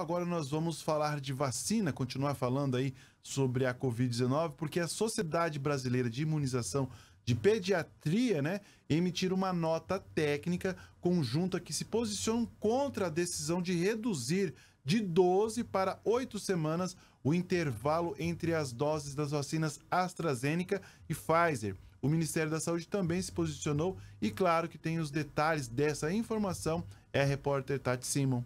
agora nós vamos falar de vacina, continuar falando aí sobre a Covid-19, porque a Sociedade Brasileira de Imunização de Pediatria, né, emitir uma nota técnica conjunta que se posiciona contra a decisão de reduzir de 12 para 8 semanas o intervalo entre as doses das vacinas AstraZeneca e Pfizer. O Ministério da Saúde também se posicionou e claro que tem os detalhes dessa informação é a repórter Tati Simon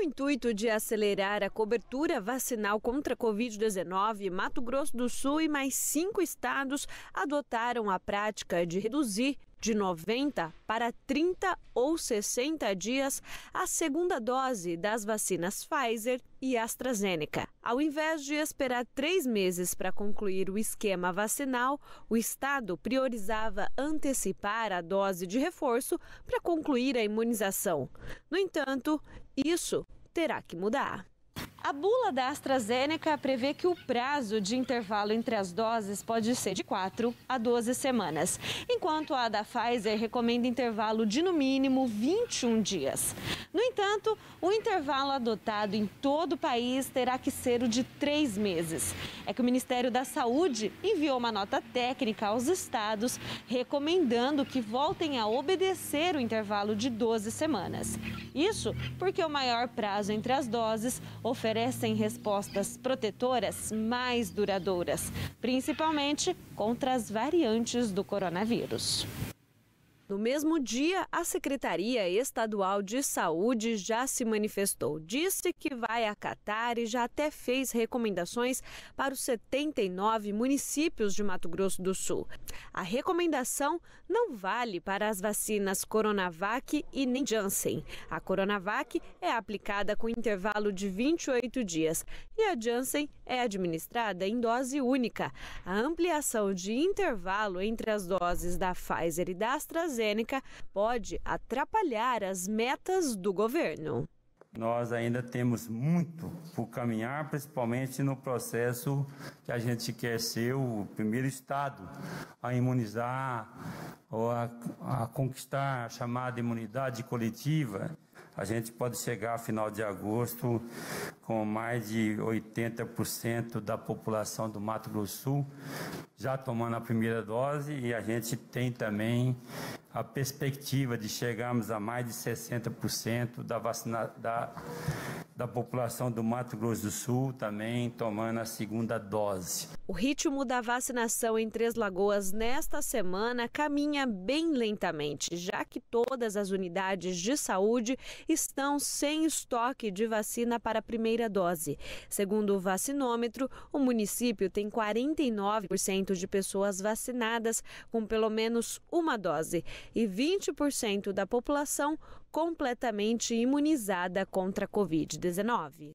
o intuito de acelerar a cobertura vacinal contra a Covid-19, Mato Grosso do Sul e mais cinco estados adotaram a prática de reduzir de 90 para 30 ou 60 dias a segunda dose das vacinas Pfizer e AstraZeneca. Ao invés de esperar três meses para concluir o esquema vacinal, o Estado priorizava antecipar a dose de reforço para concluir a imunização. No entanto, isso terá que mudar. A bula da AstraZeneca prevê que o prazo de intervalo entre as doses pode ser de 4 a 12 semanas, enquanto a da Pfizer recomenda intervalo de no mínimo 21 dias. No entanto, o intervalo adotado em todo o país terá que ser o de 3 meses. É que o Ministério da Saúde enviou uma nota técnica aos estados recomendando que voltem a obedecer o intervalo de 12 semanas. Isso porque o maior prazo entre as doses oferece oferecem respostas protetoras mais duradouras, principalmente contra as variantes do coronavírus. No mesmo dia, a Secretaria Estadual de Saúde já se manifestou. Disse que vai acatar e já até fez recomendações para os 79 municípios de Mato Grosso do Sul a recomendação não vale para as vacinas Coronavac e nem Janssen. A Coronavac é aplicada com intervalo de 28 dias e a Janssen é administrada em dose única. A ampliação de intervalo entre as doses da Pfizer e da AstraZeneca pode atrapalhar as metas do governo nós ainda temos muito por caminhar, principalmente no processo que a gente quer ser o primeiro Estado a imunizar ou a, a conquistar a chamada imunidade coletiva a gente pode chegar a final de agosto com mais de 80% da população do Mato Grosso Sul já tomando a primeira dose e a gente tem também a perspectiva de chegarmos a mais de 60% da vacina da, da população do Mato Grosso do Sul também tomando a segunda dose. O ritmo da vacinação em Três Lagoas nesta semana caminha bem lentamente, já que todas as unidades de saúde estão sem estoque de vacina para a primeira dose. Segundo o vacinômetro, o município tem 49% de pessoas vacinadas com pelo menos uma dose e 20% da população completamente imunizada contra a Covid-19.